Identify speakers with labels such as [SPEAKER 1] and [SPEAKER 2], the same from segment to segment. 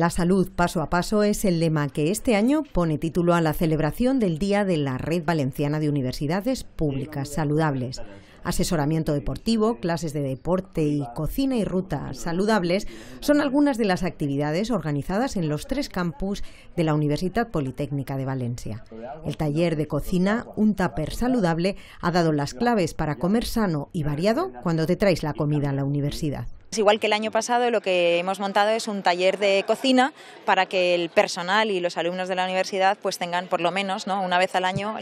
[SPEAKER 1] La salud paso a paso es el lema que este año pone título a la celebración del Día de la Red Valenciana de Universidades Públicas Saludables. Asesoramiento deportivo, clases de deporte y cocina y rutas saludables son algunas de las actividades organizadas en los tres campus de la Universidad Politécnica de Valencia. El taller de cocina, un tupper saludable, ha dado las claves para comer sano y variado cuando te traes la comida a la universidad.
[SPEAKER 2] Igual que el año pasado, lo que hemos montado es un taller de cocina para que el personal y los alumnos de la universidad pues tengan por lo menos ¿no? una vez al año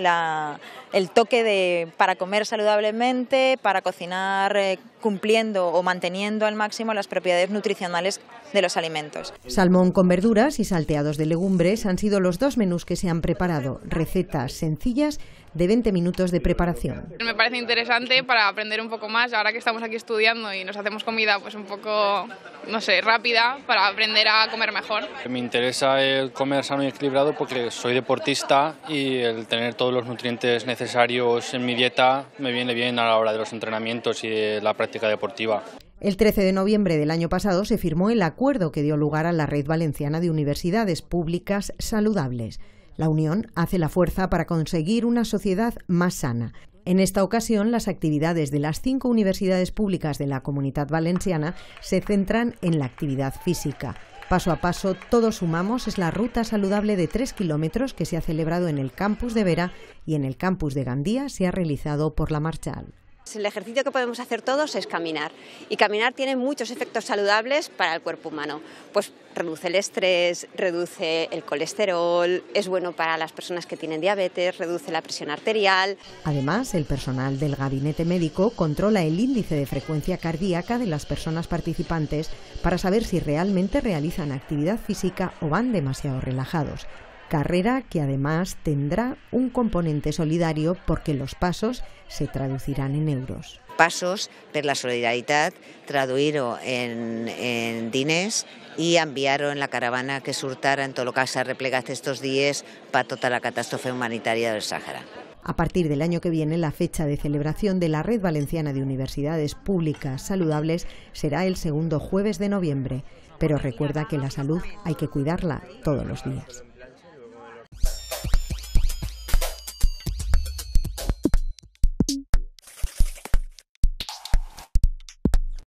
[SPEAKER 2] el toque de para comer saludablemente, para cocinar eh, cumpliendo o manteniendo al máximo las propiedades nutricionales de los alimentos. Salmón
[SPEAKER 1] con verduras y salteados de legumbres han sido los dos menús que se han preparado, recetas sencillas de 20 minutos de preparación.
[SPEAKER 2] Me parece interesante para aprender un poco más, ahora que estamos aquí estudiando y nos hacemos comida pues un poco, no sé, rápida para aprender a comer mejor. Me interesa el comer sano y equilibrado porque soy deportista y el tener todos los nutrientes necesarios en mi dieta me viene bien a la hora de los entrenamientos y de la práctica deportiva.
[SPEAKER 1] El 13 de noviembre del año pasado se firmó el acuerdo que dio lugar a la Red Valenciana de Universidades Públicas Saludables. La Unión hace la fuerza para conseguir una sociedad más sana. En esta ocasión, las actividades de las cinco universidades públicas de la Comunidad Valenciana se centran en la actividad física. Paso a paso, todos sumamos es la ruta saludable de tres kilómetros que se ha celebrado en el campus de Vera y en el campus de Gandía se ha realizado por la Marchal.
[SPEAKER 2] Pues, el ejercicio que podemos hacer todos es caminar y caminar tiene muchos efectos saludables para el cuerpo humano. Pues reduce el estrés, reduce el colesterol, es bueno para las personas que tienen diabetes, reduce la presión arterial.
[SPEAKER 1] Además, el personal del gabinete médico controla el índice de frecuencia cardíaca de las personas participantes para saber si realmente realizan actividad física o van demasiado relajados carrera que además tendrá un componente solidario porque los pasos se traducirán en euros. Pasos per la solidaridad traduir en, en y i enviar en la caravana que surtara en Tolocasa el que estos días para toda la catástrofe humanitaria del Sáhara. A partir del año que viene, la fecha de celebración de la Red Valenciana de Universidades Públicas Saludables será el segundo jueves de noviembre, pero recuerda que la salud hay que cuidarla todos los días.